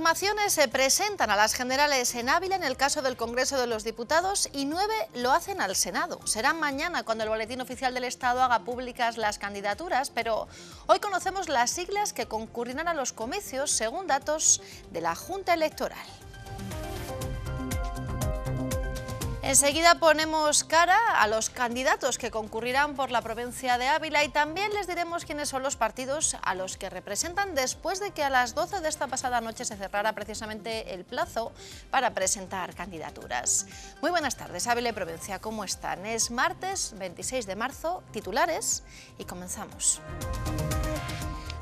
formaciones se presentan a las generales en Ávila en el caso del Congreso de los Diputados y nueve lo hacen al Senado. Será mañana cuando el Boletín Oficial del Estado haga públicas las candidaturas, pero hoy conocemos las siglas que concurrirán a los comicios según datos de la Junta Electoral. Enseguida ponemos cara a los candidatos que concurrirán por la provincia de Ávila y también les diremos quiénes son los partidos a los que representan después de que a las 12 de esta pasada noche se cerrara precisamente el plazo para presentar candidaturas. Muy buenas tardes, Ávila y provincia, ¿cómo están? Es martes 26 de marzo, titulares y comenzamos.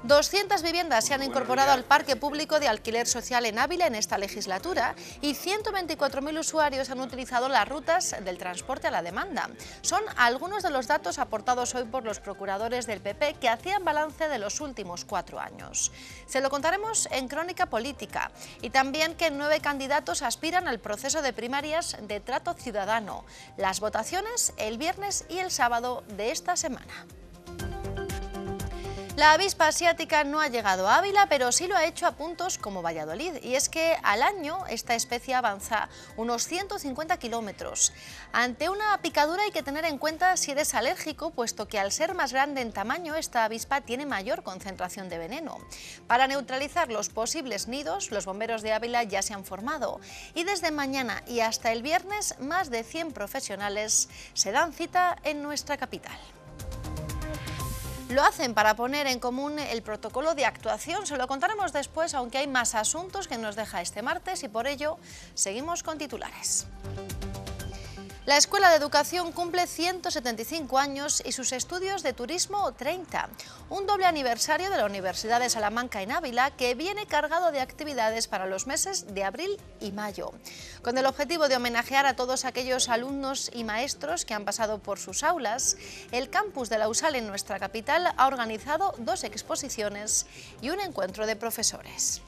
200 viviendas se han incorporado al parque público de alquiler social en Ávila en esta legislatura y 124.000 usuarios han utilizado las rutas del transporte a la demanda. Son algunos de los datos aportados hoy por los procuradores del PP que hacían balance de los últimos cuatro años. Se lo contaremos en Crónica Política y también que nueve candidatos aspiran al proceso de primarias de trato ciudadano. Las votaciones el viernes y el sábado de esta semana. La avispa asiática no ha llegado a Ávila, pero sí lo ha hecho a puntos como Valladolid. Y es que al año esta especie avanza unos 150 kilómetros. Ante una picadura hay que tener en cuenta si eres alérgico, puesto que al ser más grande en tamaño, esta avispa tiene mayor concentración de veneno. Para neutralizar los posibles nidos, los bomberos de Ávila ya se han formado. Y desde mañana y hasta el viernes, más de 100 profesionales se dan cita en nuestra capital lo hacen para poner en común el protocolo de actuación. Se lo contaremos después, aunque hay más asuntos que nos deja este martes y por ello seguimos con titulares. La Escuela de Educación cumple 175 años y sus estudios de turismo 30. Un doble aniversario de la Universidad de Salamanca en Ávila que viene cargado de actividades para los meses de abril y mayo. Con el objetivo de homenajear a todos aquellos alumnos y maestros que han pasado por sus aulas, el campus de la USAL en nuestra capital ha organizado dos exposiciones y un encuentro de profesores.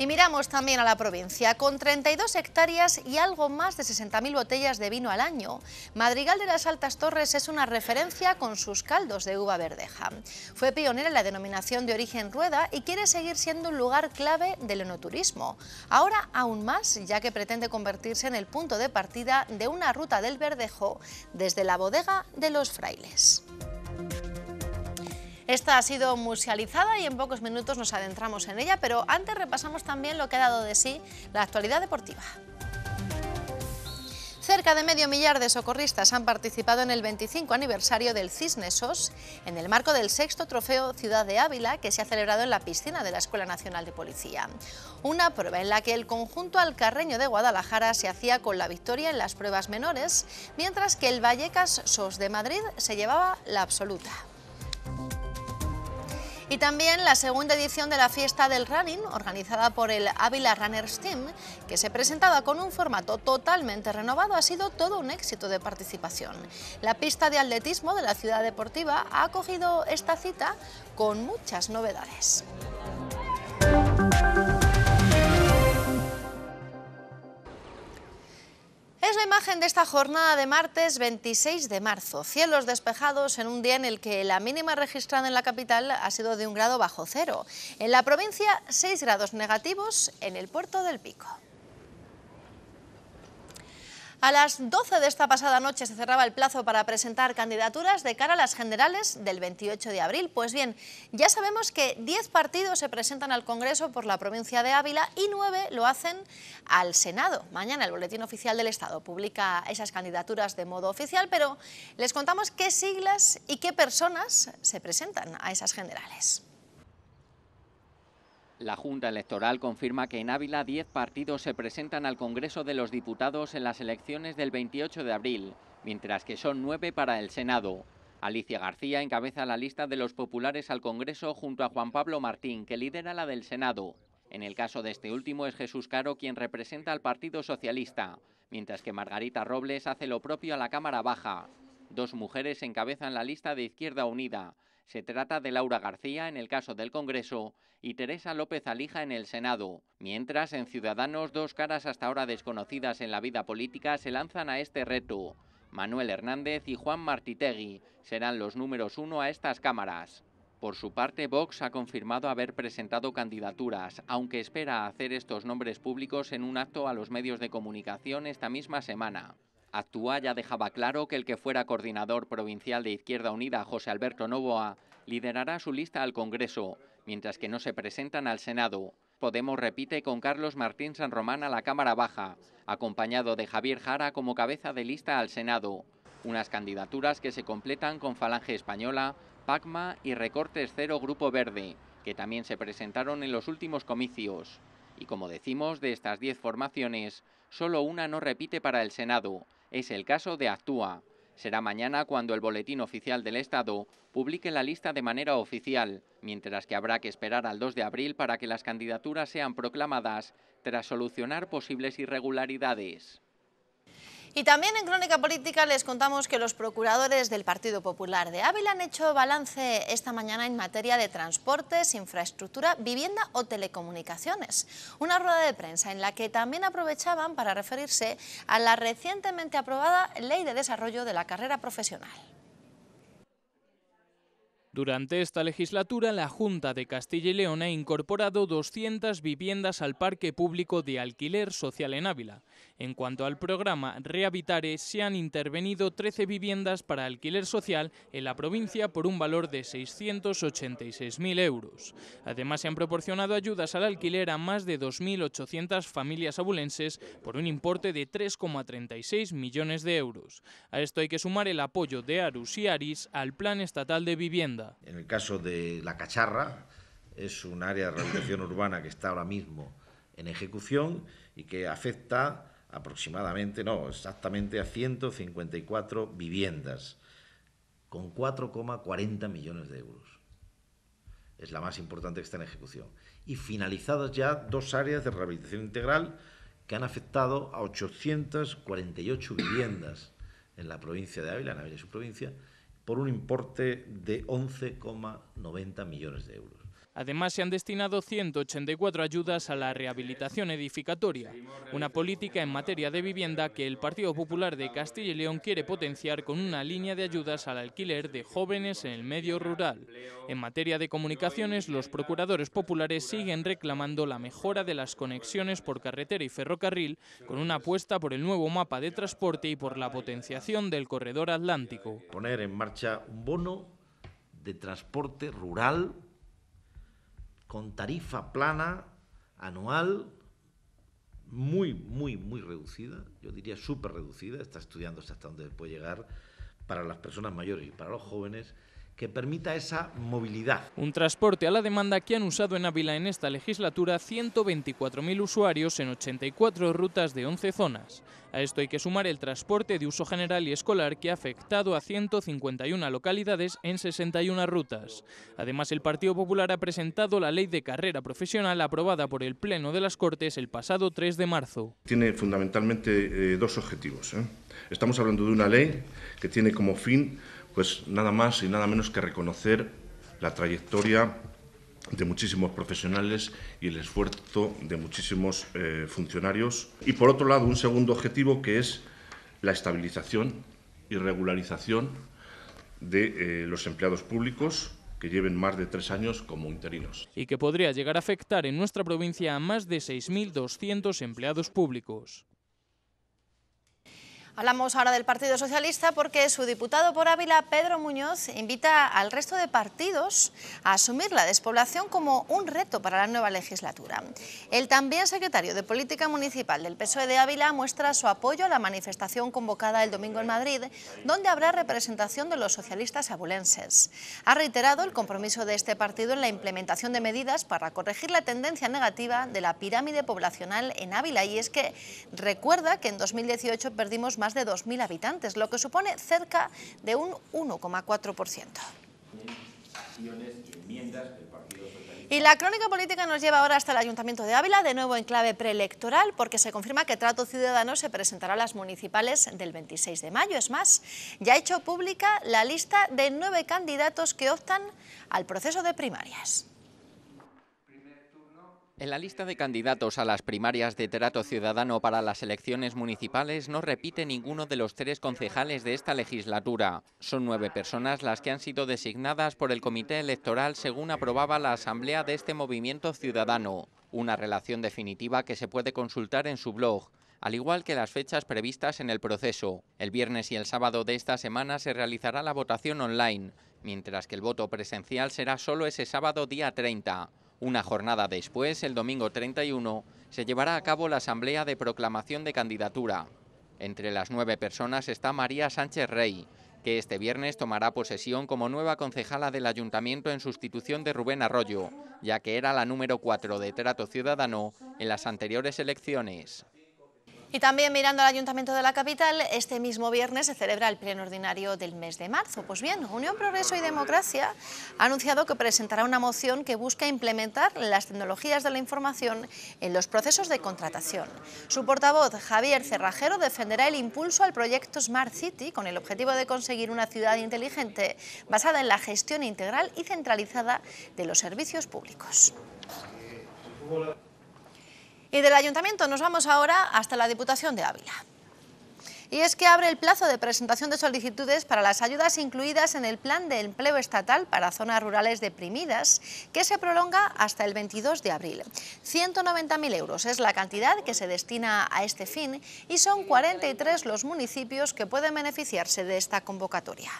Y miramos también a la provincia. Con 32 hectáreas y algo más de 60.000 botellas de vino al año, Madrigal de las Altas Torres es una referencia con sus caldos de uva verdeja. Fue pionera en la denominación de origen rueda y quiere seguir siendo un lugar clave del enoturismo. Ahora aún más, ya que pretende convertirse en el punto de partida de una ruta del verdejo desde la bodega de los frailes. Esta ha sido musealizada y en pocos minutos nos adentramos en ella, pero antes repasamos también lo que ha dado de sí la actualidad deportiva. Cerca de medio millar de socorristas han participado en el 25 aniversario del Cisne SOS en el marco del sexto trofeo Ciudad de Ávila que se ha celebrado en la piscina de la Escuela Nacional de Policía. Una prueba en la que el conjunto alcarreño de Guadalajara se hacía con la victoria en las pruebas menores, mientras que el Vallecas SOS de Madrid se llevaba la absoluta. Y también la segunda edición de la fiesta del running, organizada por el Ávila Runners Team, que se presentaba con un formato totalmente renovado, ha sido todo un éxito de participación. La pista de atletismo de la ciudad deportiva ha acogido esta cita con muchas novedades. Es la imagen de esta jornada de martes 26 de marzo. Cielos despejados en un día en el que la mínima registrada en la capital ha sido de un grado bajo cero. En la provincia, seis grados negativos en el puerto del Pico. A las 12 de esta pasada noche se cerraba el plazo para presentar candidaturas de cara a las generales del 28 de abril. Pues bien, ya sabemos que 10 partidos se presentan al Congreso por la provincia de Ávila y 9 lo hacen al Senado. Mañana el Boletín Oficial del Estado publica esas candidaturas de modo oficial, pero les contamos qué siglas y qué personas se presentan a esas generales. La Junta Electoral confirma que en Ávila 10 partidos se presentan al Congreso de los Diputados en las elecciones del 28 de abril, mientras que son nueve para el Senado. Alicia García encabeza la lista de los populares al Congreso junto a Juan Pablo Martín, que lidera la del Senado. En el caso de este último es Jesús Caro quien representa al Partido Socialista, mientras que Margarita Robles hace lo propio a la Cámara Baja. Dos mujeres encabezan la lista de Izquierda Unida, se trata de Laura García en el caso del Congreso y Teresa López Alija en el Senado. Mientras, en Ciudadanos, dos caras hasta ahora desconocidas en la vida política se lanzan a este reto. Manuel Hernández y Juan Martitegui serán los números uno a estas cámaras. Por su parte, Vox ha confirmado haber presentado candidaturas, aunque espera hacer estos nombres públicos en un acto a los medios de comunicación esta misma semana. Actúa ya dejaba claro que el que fuera coordinador provincial de Izquierda Unida, José Alberto Novoa, liderará su lista al Congreso, mientras que no se presentan al Senado. Podemos repite con Carlos Martín San Román a la Cámara Baja, acompañado de Javier Jara como cabeza de lista al Senado. Unas candidaturas que se completan con Falange Española, PACMA y Recortes Cero Grupo Verde, que también se presentaron en los últimos comicios. Y como decimos, de estas 10 formaciones, solo una no repite para el Senado, es el caso de Actúa. Será mañana cuando el Boletín Oficial del Estado publique la lista de manera oficial, mientras que habrá que esperar al 2 de abril para que las candidaturas sean proclamadas tras solucionar posibles irregularidades. Y también en Crónica Política les contamos que los procuradores del Partido Popular de Ávila han hecho balance esta mañana en materia de transportes, infraestructura, vivienda o telecomunicaciones. Una rueda de prensa en la que también aprovechaban para referirse a la recientemente aprobada Ley de Desarrollo de la Carrera Profesional. Durante esta legislatura, la Junta de Castilla y León ha incorporado 200 viviendas al Parque Público de Alquiler Social en Ávila. En cuanto al programa Rehabitare, se han intervenido 13 viviendas para alquiler social en la provincia por un valor de 686.000 euros. Además, se han proporcionado ayudas al alquiler a más de 2.800 familias abulenses por un importe de 3,36 millones de euros. A esto hay que sumar el apoyo de Arus y Aris al Plan Estatal de Vivienda. En el caso de La Cacharra, es un área de rehabilitación urbana que está ahora mismo en ejecución y que afecta aproximadamente, no, exactamente a 154 viviendas con 4,40 millones de euros. Es la más importante que está en ejecución. Y finalizadas ya dos áreas de rehabilitación integral que han afectado a 848 viviendas en la provincia de Ávila, en Ávila y su provincia, por un importe de 11,90 millones de euros. Además, se han destinado 184 ayudas a la rehabilitación edificatoria, una política en materia de vivienda que el Partido Popular de Castilla y León quiere potenciar con una línea de ayudas al alquiler de jóvenes en el medio rural. En materia de comunicaciones, los procuradores populares siguen reclamando la mejora de las conexiones por carretera y ferrocarril, con una apuesta por el nuevo mapa de transporte y por la potenciación del corredor atlántico. Poner en marcha un bono de transporte rural con tarifa plana, anual, muy, muy, muy reducida, yo diría súper reducida, está estudiándose hasta dónde puede llegar para las personas mayores y para los jóvenes, que permita esa movilidad. Un transporte a la demanda que han usado en Ávila en esta legislatura 124.000 usuarios en 84 rutas de 11 zonas. A esto hay que sumar el transporte de uso general y escolar que ha afectado a 151 localidades en 61 rutas. Además, el Partido Popular ha presentado la ley de carrera profesional aprobada por el Pleno de las Cortes el pasado 3 de marzo. Tiene fundamentalmente eh, dos objetivos. ¿eh? Estamos hablando de una ley que tiene como fin pues nada más y nada menos que reconocer la trayectoria de muchísimos profesionales y el esfuerzo de muchísimos eh, funcionarios. Y por otro lado, un segundo objetivo que es la estabilización y regularización de eh, los empleados públicos que lleven más de tres años como interinos. Y que podría llegar a afectar en nuestra provincia a más de 6.200 empleados públicos. Hablamos ahora del Partido Socialista porque su diputado por Ávila, Pedro Muñoz, invita al resto de partidos a asumir la despoblación como un reto para la nueva legislatura. El también secretario de Política Municipal del PSOE de Ávila muestra su apoyo a la manifestación convocada el domingo en Madrid, donde habrá representación de los socialistas abulenses. Ha reiterado el compromiso de este partido en la implementación de medidas para corregir la tendencia negativa de la pirámide poblacional en Ávila y es que recuerda que en 2018 perdimos más de 2.000 habitantes, lo que supone cerca de un 1,4%. Y la crónica política nos lleva ahora hasta el Ayuntamiento de Ávila, de nuevo en clave preelectoral, porque se confirma que Trato Ciudadano se presentará a las municipales del 26 de mayo. Es más, ya ha hecho pública la lista de nueve candidatos que optan al proceso de primarias. En la lista de candidatos a las primarias de trato Ciudadano para las elecciones municipales no repite ninguno de los tres concejales de esta legislatura. Son nueve personas las que han sido designadas por el Comité Electoral según aprobaba la Asamblea de este Movimiento Ciudadano. Una relación definitiva que se puede consultar en su blog al igual que las fechas previstas en el proceso. El viernes y el sábado de esta semana se realizará la votación online, mientras que el voto presencial será solo ese sábado día 30. Una jornada después, el domingo 31, se llevará a cabo la asamblea de proclamación de candidatura. Entre las nueve personas está María Sánchez Rey, que este viernes tomará posesión como nueva concejala del ayuntamiento en sustitución de Rubén Arroyo, ya que era la número cuatro de Trato Ciudadano en las anteriores elecciones. Y también mirando al Ayuntamiento de la Capital, este mismo viernes se celebra el pleno ordinario del mes de marzo. Pues bien, Unión Progreso y Democracia ha anunciado que presentará una moción que busca implementar las tecnologías de la información en los procesos de contratación. Su portavoz, Javier Cerrajero, defenderá el impulso al proyecto Smart City con el objetivo de conseguir una ciudad inteligente basada en la gestión integral y centralizada de los servicios públicos. Y del Ayuntamiento nos vamos ahora hasta la Diputación de Ávila. Y es que abre el plazo de presentación de solicitudes para las ayudas incluidas en el Plan de Empleo Estatal para Zonas Rurales Deprimidas, que se prolonga hasta el 22 de abril. 190.000 euros es la cantidad que se destina a este fin y son 43 los municipios que pueden beneficiarse de esta convocatoria.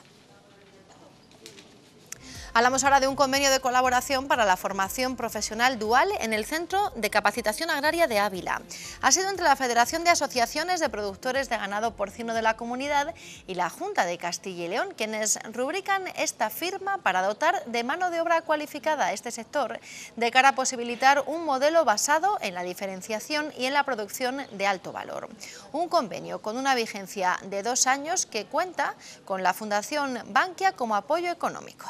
Hablamos ahora de un convenio de colaboración para la formación profesional dual en el Centro de Capacitación Agraria de Ávila. Ha sido entre la Federación de Asociaciones de Productores de Ganado Porcino de la Comunidad y la Junta de Castilla y León quienes rubrican esta firma para dotar de mano de obra cualificada a este sector de cara a posibilitar un modelo basado en la diferenciación y en la producción de alto valor. Un convenio con una vigencia de dos años que cuenta con la Fundación Bankia como apoyo económico.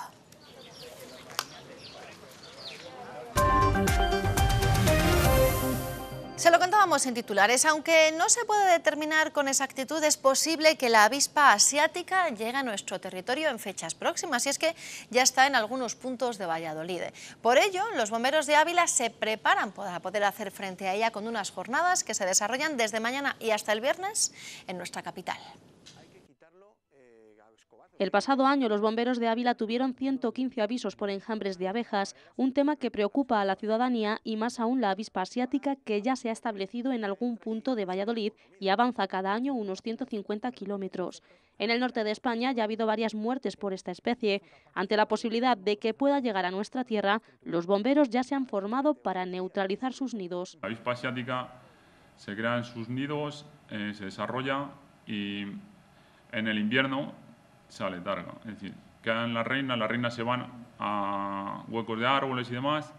Se lo contábamos en titulares, aunque no se puede determinar con exactitud, es posible que la avispa asiática llegue a nuestro territorio en fechas próximas, y es que ya está en algunos puntos de Valladolid. Por ello, los bomberos de Ávila se preparan para poder hacer frente a ella con unas jornadas que se desarrollan desde mañana y hasta el viernes en nuestra capital. El pasado año los bomberos de Ávila tuvieron 115 avisos por enjambres de abejas, un tema que preocupa a la ciudadanía y más aún la avispa asiática que ya se ha establecido en algún punto de Valladolid y avanza cada año unos 150 kilómetros. En el norte de España ya ha habido varias muertes por esta especie. Ante la posibilidad de que pueda llegar a nuestra tierra, los bomberos ya se han formado para neutralizar sus nidos. La avispa asiática se crea en sus nidos, eh, se desarrolla y en el invierno sale tarde, Es decir, quedan las reinas, las reinas se van a huecos de árboles y demás,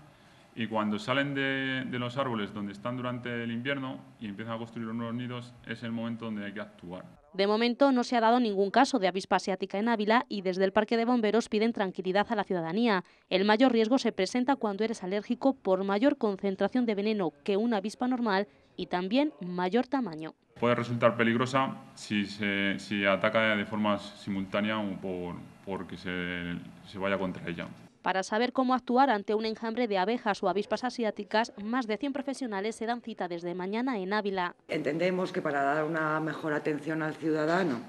y cuando salen de, los árboles donde están durante el invierno y empiezan a construir nuevos nidos, es el momento donde hay que actuar. De momento no se ha dado ningún caso de avispa asiática en Ávila y desde el Parque de Bomberos piden tranquilidad a la ciudadanía. El mayor riesgo se presenta cuando eres alérgico por mayor concentración de veneno que una avispa normal y también mayor tamaño puede resultar peligrosa si se ataca de forma simultánea o por, porque se, se vaya contra ella. Para saber cómo actuar ante un enjambre de abejas o avispas asiáticas, más de 100 profesionales se dan cita desde mañana en Ávila. Entendemos que para dar una mejor atención al ciudadano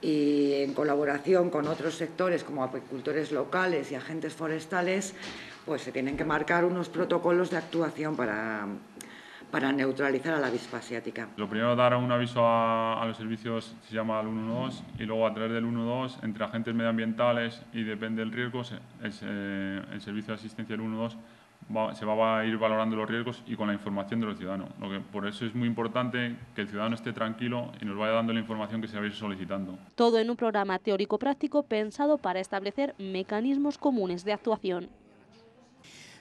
y en colaboración con otros sectores como apicultores locales y agentes forestales, pues se tienen que marcar unos protocolos de actuación para para neutralizar a la avispa asiática. Lo primero dar un aviso a, los servicios se llama al 112 y luego a través del 112 entre agentes medioambientales y depende del riesgo el servicio de asistencia del 112 se va a ir valorando los riesgos y con la información de los ciudadanos. Lo que, por eso es muy importante que el ciudadano esté tranquilo y nos vaya dando la información que se ir solicitando. Todo en un programa teórico-práctico pensado para establecer mecanismos comunes de actuación.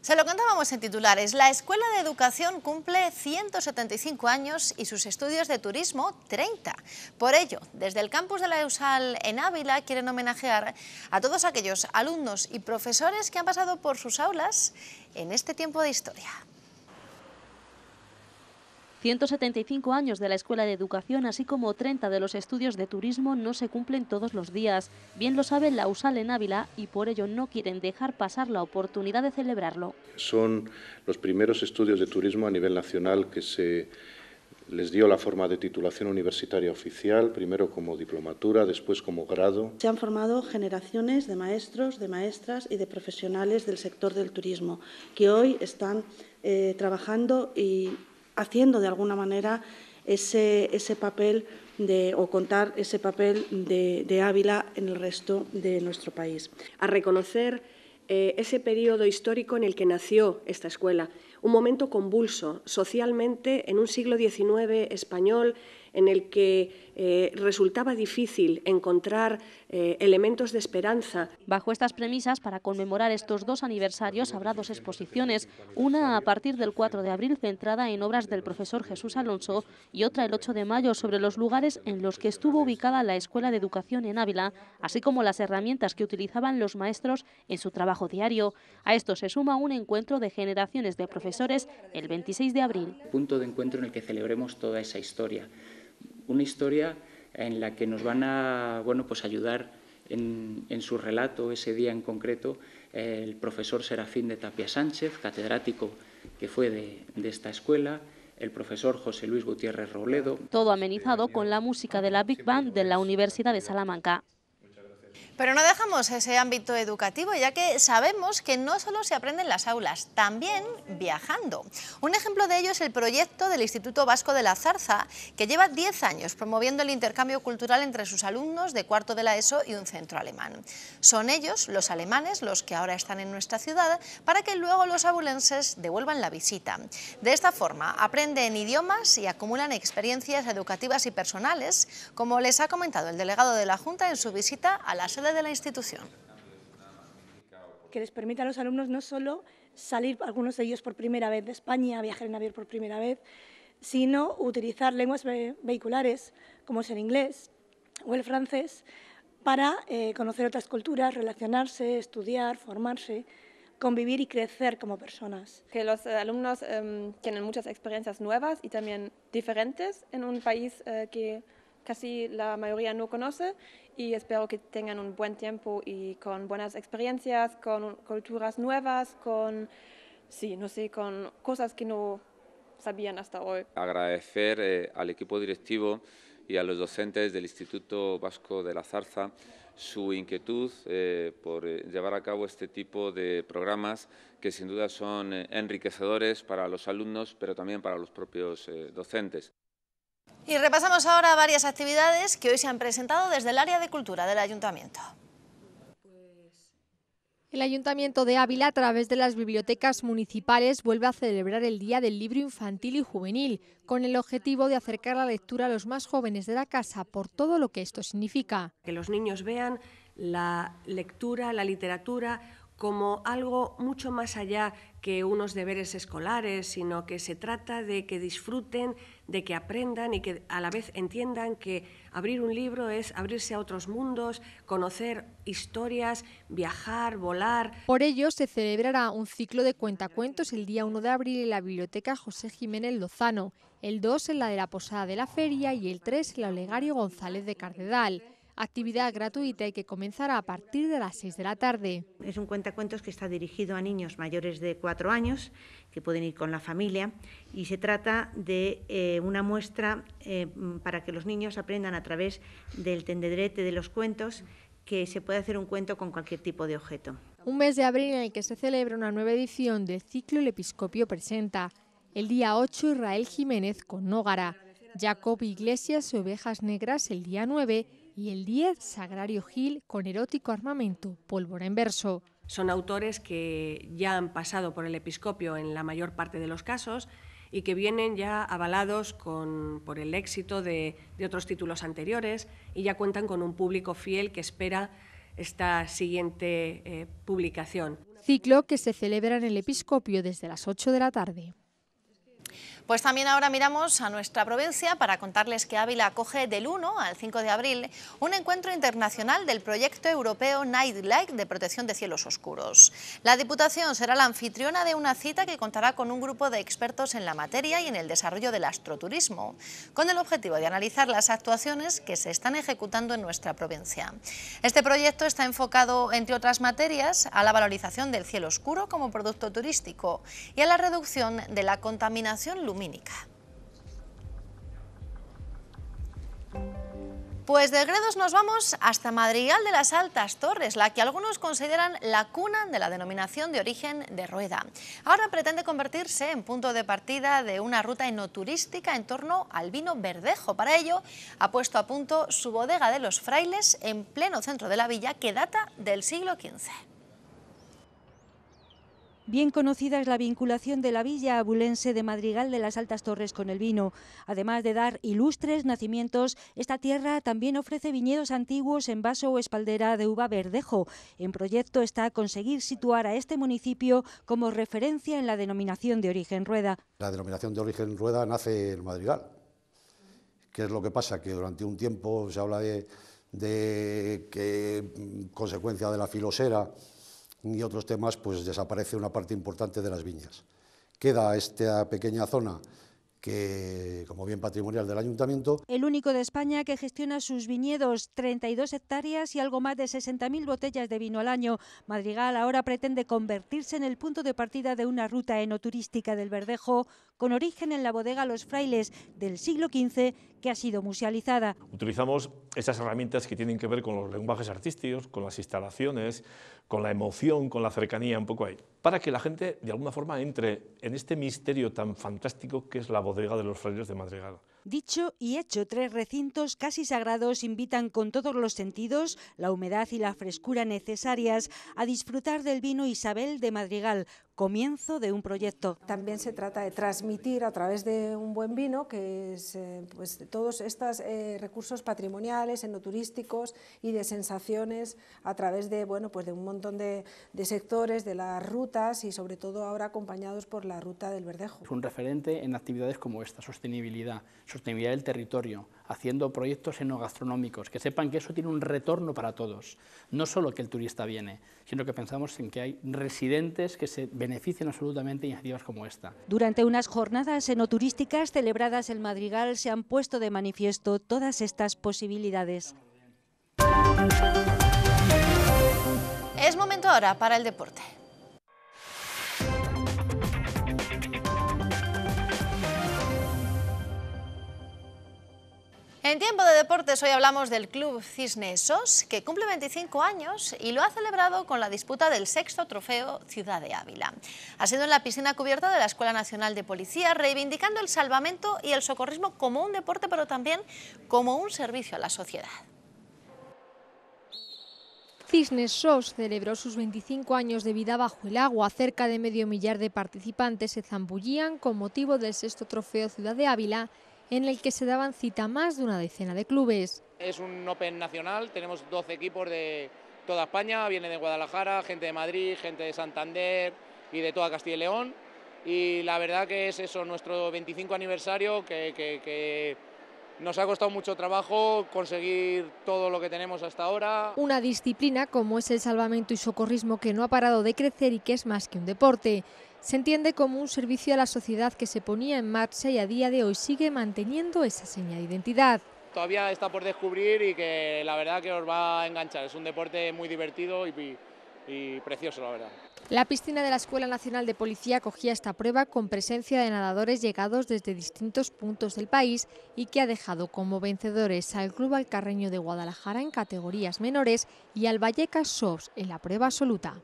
Se lo contábamos en titulares. La Escuela de Educación cumple 175 años y sus estudios de turismo 30. Por ello, desde el campus de la EUSAL en Ávila quieren homenajear a todos aquellos alumnos y profesores que han pasado por sus aulas en este tiempo de historia. 175 años de la Escuela de Educación, así como 30 de los estudios de turismo, no se cumplen todos los días. Bien lo sabe la USAL en Ávila y por ello no quieren dejar pasar la oportunidad de celebrarlo. Son los primeros estudios de turismo a nivel nacional que se les dio la forma de titulación universitaria oficial, primero como diplomatura, después como grado. Se han formado generaciones de maestros, de maestras y de profesionales del sector del turismo que hoy están eh, trabajando y haciendo de alguna manera ese, ese papel de, o contar ese papel de, Ávila en el resto de nuestro país. A reconocer eh, ese periodo histórico en el que nació esta escuela, un momento convulso socialmente en un siglo XIX español en el que eh, resultaba difícil encontrar eh, elementos de esperanza. Bajo estas premisas, para conmemorar estos dos aniversarios habrá dos exposiciones, una a partir del 4 de abril centrada en obras del profesor Jesús Alonso y otra el 8 de mayo sobre los lugares en los que estuvo ubicada la Escuela de Educación en Ávila, así como las herramientas que utilizaban los maestros en su trabajo diario. A esto se suma un encuentro de generaciones de profesores el 26 de abril. Punto de encuentro en el que celebremos toda esa historia una historia en la que nos van a bueno, pues ayudar en, en su relato ese día en concreto el profesor Serafín de Tapia Sánchez, catedrático que fue de, de esta escuela, el profesor José Luis Gutiérrez Robledo. Todo amenizado con la música de la Big Band de la Universidad de Salamanca. Pero no dejamos ese ámbito educativo, ya que sabemos que no solo se aprenden las aulas, también viajando. Un ejemplo de ello es el proyecto del Instituto Vasco de la Zarza, que lleva 10 años promoviendo el intercambio cultural entre sus alumnos de cuarto de la ESO y un centro alemán. Son ellos, los alemanes, los que ahora están en nuestra ciudad, para que luego los abulenses devuelvan la visita. De esta forma, aprenden idiomas y acumulan experiencias educativas y personales, como les ha comentado el delegado de la Junta en su visita a la sede de la institución. Que les permita a los alumnos no solo salir, algunos de ellos por primera vez de España, viajar en avión por primera vez, sino utilizar lenguas vehiculares como es el inglés o el francés para eh, conocer otras culturas, relacionarse, estudiar, formarse, convivir y crecer como personas. Que los eh, alumnos em, tienen muchas experiencias nuevas y también diferentes en un país eh, que casi la mayoría no conoce y espero que tengan un buen tiempo y con buenas experiencias, con culturas nuevas, con, sí, no sé, con cosas que no sabían hasta hoy. Agradecer eh, al equipo directivo y a los docentes del Instituto Vasco de la Zarza su inquietud eh, por eh, llevar a cabo este tipo de programas que sin duda son enriquecedores para los alumnos, pero también para los propios docentes. Y repasamos ahora varias actividades que hoy se han presentado desde el área de cultura del Ayuntamiento. El Ayuntamiento de Ávila, a través de las bibliotecas municipales, vuelve a celebrar el Día del Libro Infantil y Juvenil, con el objetivo de acercar la lectura a los más jóvenes de la casa, por todo lo que esto significa. Que los niños vean la lectura, la literatura, como algo mucho más allá que unos deberes escolares, sino que se trata de que disfruten de que aprendan y que a la vez entiendan que abrir un libro es abrirse a otros mundos, conocer historias, viajar, volar. Por ello, se celebrará un ciclo de cuentacuentos el día 1 de abril en la Biblioteca José Jiménez Lozano, el 2 en la de la Posada de la Feria y el 3 en la Olegario González de Cardedal actividad gratuita y que comenzará a partir de las 6 de la tarde. Es un cuentacuentos que está dirigido a niños mayores de 4 años, que pueden ir con la familia, y se trata de eh, una muestra eh, para que los niños aprendan a través del tendedrete de los cuentos que se puede hacer un cuento con cualquier tipo de objeto. Un mes de abril en el que se celebra una nueva edición de Ciclo El Episcopio Presenta. El día 8, Israel Jiménez con Nógara. Jacob Iglesias, y Ovejas Negras, el día 9 y el 10 Sagrario Gil con erótico armamento, pólvora en verso. Son autores que ya han pasado por el episcopio en la mayor parte de los casos y que vienen ya avalados por el éxito de, otros títulos anteriores y ya cuentan con un público fiel que espera esta siguiente eh, publicación. Ciclo que se celebra en el episcopio desde las 8 de la tarde. Pues también ahora miramos a nuestra provincia para contarles que Ávila acoge del 1 al 5 de abril un encuentro internacional del proyecto europeo Nightlight de protección de cielos oscuros. La Diputación será la anfitriona de una cita que contará con un grupo de expertos en la materia y en el desarrollo del astroturismo, con el objetivo de analizar las actuaciones que se están ejecutando en nuestra provincia. Este proyecto está enfocado, entre otras materias, a la valorización del cielo oscuro como producto turístico y a la reducción de la contaminación lumínica pues de Gredos nos vamos hasta Madrigal de las Altas Torres, la que algunos consideran la cuna de la denominación de origen de Rueda. Ahora pretende convertirse en punto de partida de una ruta enoturística en torno al vino verdejo. Para ello ha puesto a punto su bodega de los frailes en pleno centro de la villa que data del siglo XV. Bien conocida es la vinculación de la villa abulense de Madrigal de las Altas Torres con el vino. Además de dar ilustres nacimientos, esta tierra también ofrece viñedos antiguos en vaso o espaldera de uva verdejo. En proyecto está conseguir situar a este municipio como referencia en la denominación de origen rueda. La denominación de origen rueda nace en Madrigal. ¿Qué es lo que pasa? Que durante un tiempo se habla de, de que consecuencia de la filosera y otros temas, pues desaparece una parte importante de las viñas. Queda esta pequeña zona que como bien patrimonial del ayuntamiento. El único de España que gestiona sus viñedos, 32 hectáreas y algo más de 60.000 botellas de vino al año. Madrigal ahora pretende convertirse en el punto de partida de una ruta enoturística del Verdejo, con origen en la bodega Los Frailes del siglo XV, que ha sido musealizada. Utilizamos esas herramientas que tienen que ver con los lenguajes artísticos, con las instalaciones, con la emoción, con la cercanía, un poco ahí, para que la gente de alguna forma entre en este misterio tan fantástico que es la bodega de los frailes de Madrigal. Dicho y hecho, tres recintos casi sagrados invitan con todos los sentidos, la humedad y la frescura necesarias, a disfrutar del vino Isabel de Madrigal, comienzo de un proyecto. También se trata de transmitir a través de un buen vino, que es eh, pues, todos estos eh, recursos patrimoniales, enoturísticos y de sensaciones a través de, bueno, pues de un montón de sectores, de las rutas y sobre todo ahora acompañados por la ruta del Verdejo. Es un referente en actividades como esta, sostenibilidad, sostenibilidad del territorio, haciendo proyectos enogastronómicos, que sepan que eso tiene un retorno para todos. No solo que el turista viene, sino que pensamos en que hay residentes que se benefician absolutamente de iniciativas como esta. Durante unas jornadas enoturísticas celebradas en Madrigal se han puesto de manifiesto todas estas posibilidades. Es momento ahora para el deporte. En tiempo de deportes hoy hablamos del Club SOS... que cumple 25 años y lo ha celebrado con la disputa del sexto trofeo Ciudad de Ávila. Ha sido en la piscina cubierta de la Escuela Nacional de Policía, reivindicando el salvamento y el socorrismo como un deporte, pero también como un servicio a la sociedad. Cisne SOS celebró sus 25 años de vida bajo el agua. Cerca de medio millar de participantes se zambullían con motivo del sexto trofeo Ciudad de Ávila en el que se daban cita más de una decena de clubes. Es un Open nacional, tenemos 12 equipos de toda España, viene de Guadalajara, gente de Madrid, gente de Santander y de toda Castilla y León. Y la verdad que es eso, nuestro 25 aniversario, que, que nos ha costado mucho trabajo conseguir todo lo que tenemos hasta ahora. Una disciplina como es el salvamento y socorrismo que no ha parado de crecer y que es más que un deporte se entiende como un servicio a la sociedad que se ponía en marcha y a día de hoy sigue manteniendo esa seña de identidad. Todavía está por descubrir y que la verdad que os va a enganchar. Es un deporte muy divertido y, precioso, la verdad. La piscina de la Escuela Nacional de Policía acogía esta prueba con presencia de nadadores llegados desde distintos puntos del país y que ha dejado como vencedores al Club Alcarreño de Guadalajara en categorías menores y al Vallecas SOS en la prueba absoluta.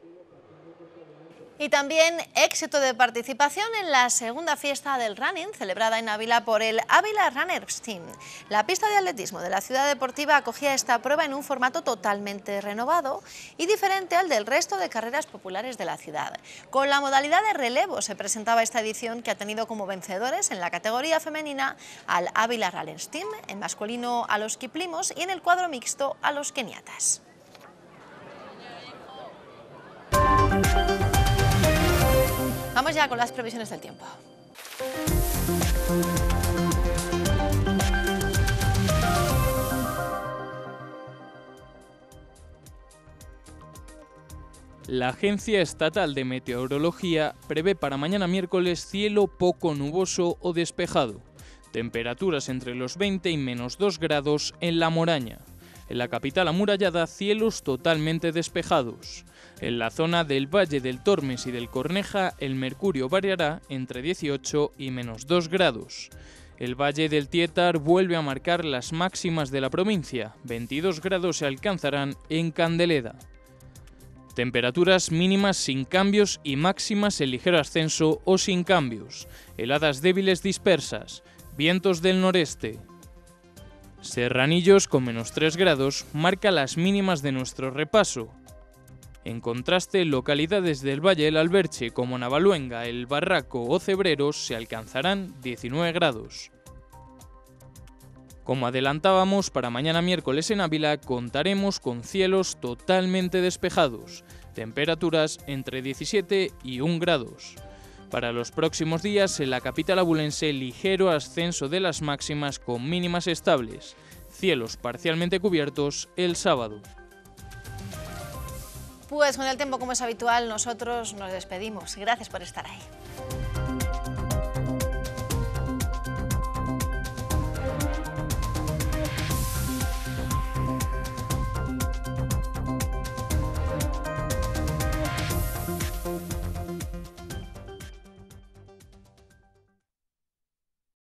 Y también éxito de participación en la segunda fiesta del running celebrada en Ávila por el Ávila Runners Team. La pista de atletismo de la ciudad deportiva acogía esta prueba en un formato totalmente renovado y diferente al del resto de carreras populares de la ciudad. Con la modalidad de relevo se presentaba esta edición que ha tenido como vencedores en la categoría femenina al Ávila Runners Team, en masculino a los Kiplimos y en el cuadro mixto a los Keniatas. Vamos ya con las previsiones del tiempo. La Agencia Estatal de Meteorología prevé para mañana miércoles cielo poco nuboso o despejado, temperaturas entre los 20 y menos 2 grados en la moraña. En la capital amurallada, cielos totalmente despejados. En la zona del Valle del Tormes y del Corneja, el mercurio variará entre 18 y menos 2 grados. El Valle del Tietar vuelve a marcar las máximas de la provincia, 22 grados se alcanzarán en Candeleda. Temperaturas mínimas sin cambios y máximas en ligero ascenso o sin cambios, heladas débiles dispersas, vientos del noreste, Serranillos con menos 3 grados marca las mínimas de nuestro repaso. En contraste, localidades del Valle del Alberche como Navaluenga, El Barraco o Cebreros se alcanzarán 19 grados. Como adelantábamos, para mañana miércoles en Ávila contaremos con cielos totalmente despejados, temperaturas entre 17 y 1 grados. Para los próximos días, en la capital abulense, ligero ascenso de las máximas con mínimas estables. Cielos parcialmente cubiertos el sábado. Pues con el tiempo, como es habitual, nosotros nos despedimos. Gracias por estar ahí.